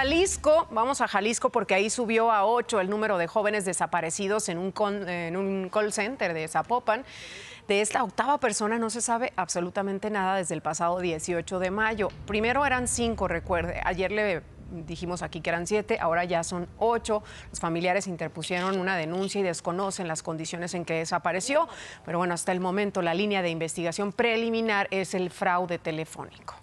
Jalisco, vamos a Jalisco porque ahí subió a 8 el número de jóvenes desaparecidos en un, en un call center de Zapopan. De esta octava persona no se sabe absolutamente nada desde el pasado 18 de mayo. Primero eran cinco, recuerde. Ayer le dijimos aquí que eran siete, ahora ya son ocho. Los familiares interpusieron una denuncia y desconocen las condiciones en que desapareció. Pero bueno, hasta el momento la línea de investigación preliminar es el fraude telefónico.